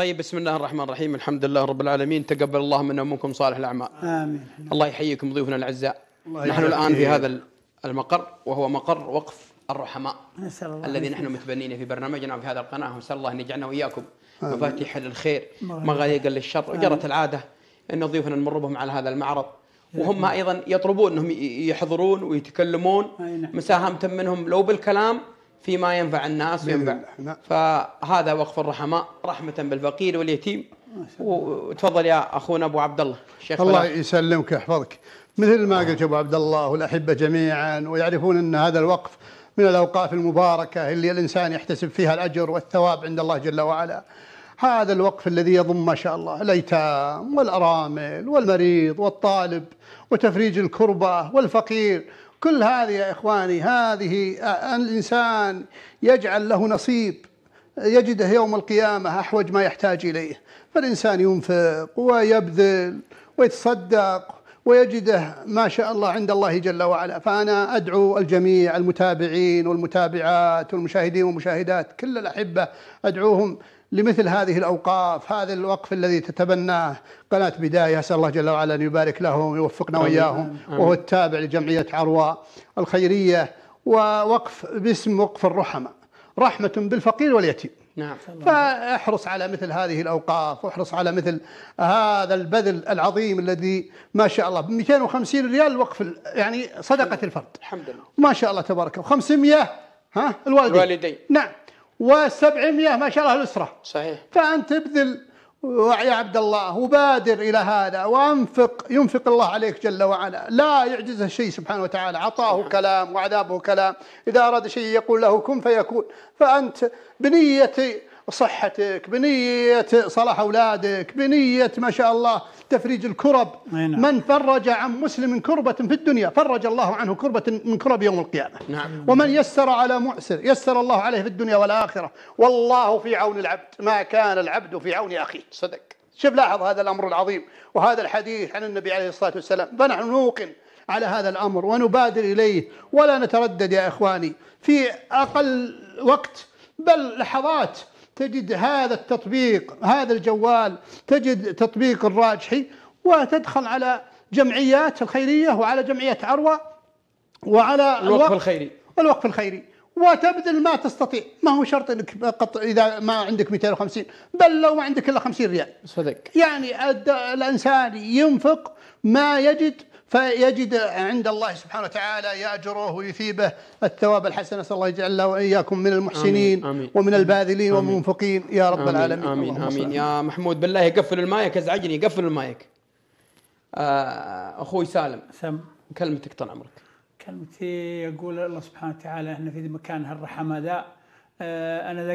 طيب بسم الله الرحمن الرحيم الحمد لله رب العالمين تقبل الله منا ومنكم صالح الاعمال امين الله يحييكم ضيوفنا الاعزاء نحن الان في هذا المقر وهو مقر وقف الرحماء نسأل الله الذي نحن متبنين في برنامجنا في هذا القناه ونسال الله ان يجعلنا واياكم مفاتيح للخير مغاليق للشر وجرت العاده ان ضيوفنا نمر بهم على هذا المعرض وهم ايضا يطلبون انهم يحضرون ويتكلمون نعم. مساهمه منهم لو بالكلام فيما ينفع الناس وينفع فهذا وقف الرحماء رحمة بالفقير واليتيم وتفضل يا اخونا ابو عبد الله شيخ الله يسلمك ويحفظك مثل ما قلت ابو عبد الله والاحبه جميعا ويعرفون ان هذا الوقف من الاوقاف المباركه اللي الانسان يحتسب فيها الاجر والثواب عند الله جل وعلا هذا الوقف الذي يضم ما شاء الله الايتام والارامل والمريض والطالب وتفريج الكربه والفقير كل هذه يا اخواني هذه الانسان يجعل له نصيب يجده يوم القيامه احوج ما يحتاج اليه فالانسان ينفق ويبذل ويتصدق ويجده ما شاء الله عند الله جل وعلا فأنا أدعو الجميع المتابعين والمتابعات والمشاهدين والمشاهدات كل الأحبة أدعوهم لمثل هذه الأوقاف هذا الوقف الذي تتبناه قناة بداية أسأل الله جل وعلا أن يبارك لهم ويوفقنا وإياهم وهو التابع لجمعية عروة الخيرية ووقف باسم وقف الرحمة رحمة بالفقير واليتيم نعم فاحرص على مثل هذه الاوقاف واحرص على مثل هذا البذل العظيم الذي ما شاء الله ب 250 ريال وقف يعني صدقه الفرد الحمد لله ما شاء الله تبارك الله 500 ها الوالدين الوالدين نعم و700 ما شاء الله الاسره صحيح فانت ابذل وعي عبد الله وبادر الى هذا وانفق ينفق الله عليك جل وعلا لا يعجزه شيء سبحانه وتعالى عطاه كلام وعذابه كلام اذا اراد شيء يقول له كن فيكون فانت بنيه صحتك بنية صلاح أولادك بنية ما شاء الله تفريج الكرب نعم. من فرج عن مسلم كربة في الدنيا فرج الله عنه كربة من كرب يوم القيامة نعم. ومن يسر على معسر يسر الله عليه في الدنيا والآخرة والله في عون العبد ما كان العبد في عون أخيه صدق شوف لاحظ هذا الأمر العظيم وهذا الحديث عن النبي عليه الصلاة والسلام فنحن نوقن على هذا الأمر ونبادر إليه ولا نتردد يا إخواني في أقل وقت بل لحظات تجد هذا التطبيق هذا الجوال تجد تطبيق الراجحي وتدخل على جمعيات الخيرية وعلى جمعية عروة وعلى الوقف, الوقف الخيري الوقف الخيري وتبذل ما تستطيع ما هو شرط انك قط اذا ما عندك 250 بل لو ما عندك الا 50 ريال صدق يعني الانسان ينفق ما يجد فيجد عند الله سبحانه وتعالى يأجره ويثيبه الثواب الحسن نسأل الله يجعلنا وإياكم من المحسنين آمين. آمين. ومن الباذلين آمين. والمنفقين يا رب آمين. العالمين آمين آمين يا محمود بالله قفل المايك ازعجني قفل المايك آه، أخوي سالم سم كلمتك طال عمرك كلمتي يقول الله سبحانه وتعالى احنا في مكان هالرحمة ذا آه، أنا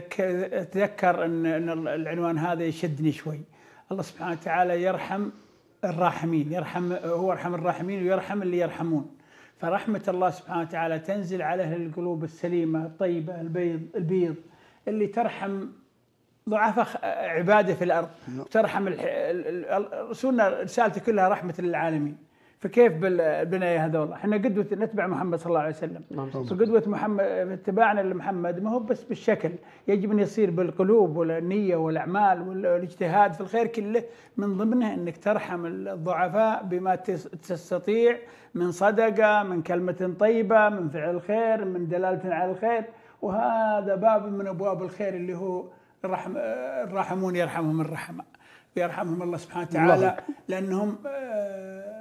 أتذكر أن العنوان هذا يشدني شوي الله سبحانه وتعالى يرحم الراحمين يرحم هو أرحم الراحمين ويرحم اللي يرحمون فرحمة الله سبحانه وتعالى تنزل على أهل القلوب السليمة الطيبة البيض البيض اللي ترحم ضعف عباده في الارض وترحم نعم. رسولنا رسالته كلها رحمه للعالمين فكيف بالبنايه هذول؟ احنا قدوه نتبع محمد صلى الله عليه وسلم نعم. نعم. فقدوه محمد اتباعنا لمحمد ما هو بس بالشكل يجب ان يصير بالقلوب والنيه والاعمال والاجتهاد في الخير كله من ضمنه انك ترحم الضعفاء بما تستطيع من صدقه من كلمه طيبه من فعل خير من دلاله على الخير وهذا باب من ابواب الخير اللي هو الرحم الراحمون يرحمهم الرحمه يرحمهم الله سبحانه وتعالى لانهم آه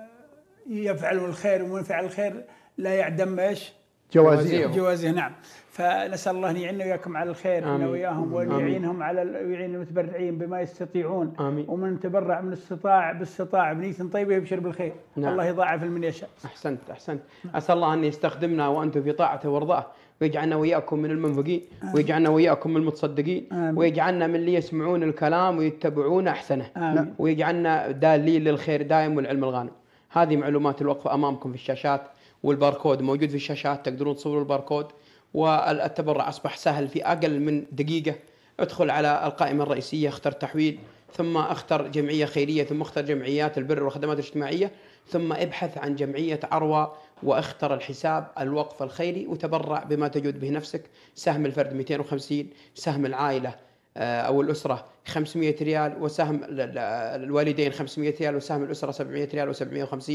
يفعل الخير ومن فعل الخير لا يعدم ايش؟ جوازيه جوازيه نعم فنسال الله ان يعيننا واياكم على الخير انا واياهم وان يعينهم على ويعين المتبرعين بما يستطيعون آمين. ومن تبرع من استطاع باستطاع بنيه طيبه يبشر بالخير نعم. الله يضاعف من يشاء احسنت احسنت نعم. اسال الله ان يستخدمنا وانتم في طاعته ورضاه ويجعلنا وإياكم من المنفقين آمين. ويجعلنا وإياكم من المتصدقين آمين. ويجعلنا من اللي يسمعون الكلام ويتبعون أحسنه آمين. نعم. ويجعلنا دالين للخير دائم والعلم الغانم هذه معلومات الوقف امامكم في الشاشات والباركود موجود في الشاشات تقدرون تصوروا الباركود والتبرع اصبح سهل في اقل من دقيقه ادخل على القائمه الرئيسيه اختر تحويل ثم اختر جمعيه خيريه ثم اختر جمعيات البر والخدمات الاجتماعيه ثم ابحث عن جمعيه عروه واختر الحساب الوقف الخيري وتبرع بما تجود به نفسك سهم الفرد 250 سهم العائله آه، او الاسره 500 ريال وسهم الوالدين 500 ريال وسهم الاسره 700 ريال و750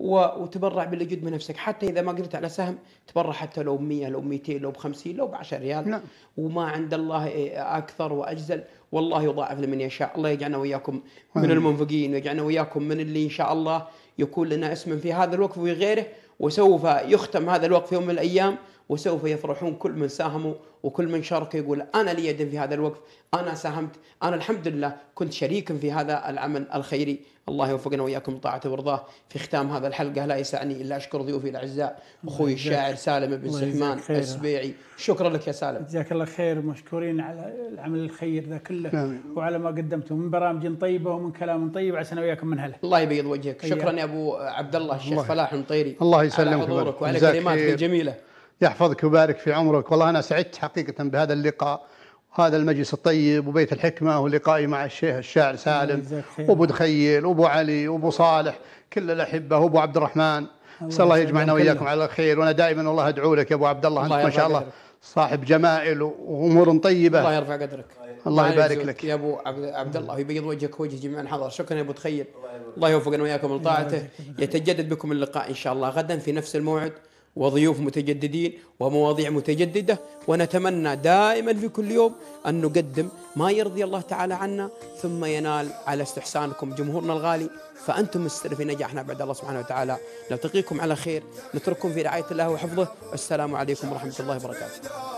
وتبرع باللي جد من نفسك حتى اذا ما قدرت على سهم تبرع حتى لو ب 100 لو ب 200 لو ب 50 لو ب 10 ريال نعم. وما عند الله اكثر واجزل والله يضاعف لمن يشاء الله يجعلنا وياكم من المنفقين ويجعلنا وياكم من اللي ان شاء الله يكون لنا اسم في هذا الوقف وفي غيره وسوف يختم هذا الوقف يوم من الايام وسوف يفرحون كل من ساهموا وكل من شارك يقول انا لي يد في هذا الوقف، انا ساهمت، انا الحمد لله كنت شريكا في هذا العمل الخيري، الله يوفقنا واياكم طاعته ورضاه، في ختام هذا الحلقه لا يسعني الا اشكر ضيوفي الاعزاء اخوي الشاعر سالم بن سحمان السبيعي، شكرا لك يا سالم. جزاك الله خير ومشكورين على العمل الخير ذا كله آمين. وعلى ما قدمته من برامج طيبه ومن كلام طيب عسى وياكم من هله. الله يبيض وجهك، شكرا يا ابو عبد الله الشيخ فلاح المطيري الله يسلمك وعلى كلماتك الجميله. يحفظك ويبارك في عمرك والله أنا سعدت حقيقة بهذا اللقاء هذا المجلس الطيب وبيت الحكمة ولقائي مع الشيخ الشاعر سالم وابو دخيل وابو علي وابو صالح كل الأحبة وابو عبد الرحمن نسال الله يجمعنا وإياكم على الخير وأنا دائما والله أدعو لك يا أبو عبد الله, أنت ما شاء الله صاحب جمائل وأمور طيبة الله يرفع قدرك الله يبارك لك يا أبو عبد الله يبيض وجهك وجه جميع الحضر شكرا يا أبو دخيل الله يوفقنا وإياكم لطاعته يتجدد بكم اللقاء إن شاء الله غدا في نفس الموعد وضيوف متجددين ومواضيع متجددة ونتمنى دائما في كل يوم أن نقدم ما يرضي الله تعالى عنا ثم ينال على استحسانكم جمهورنا الغالي فأنتم في نجاحنا بعد الله سبحانه وتعالى نلتقيكم على خير نترككم في رعاية الله وحفظه السلام عليكم ورحمة الله وبركاته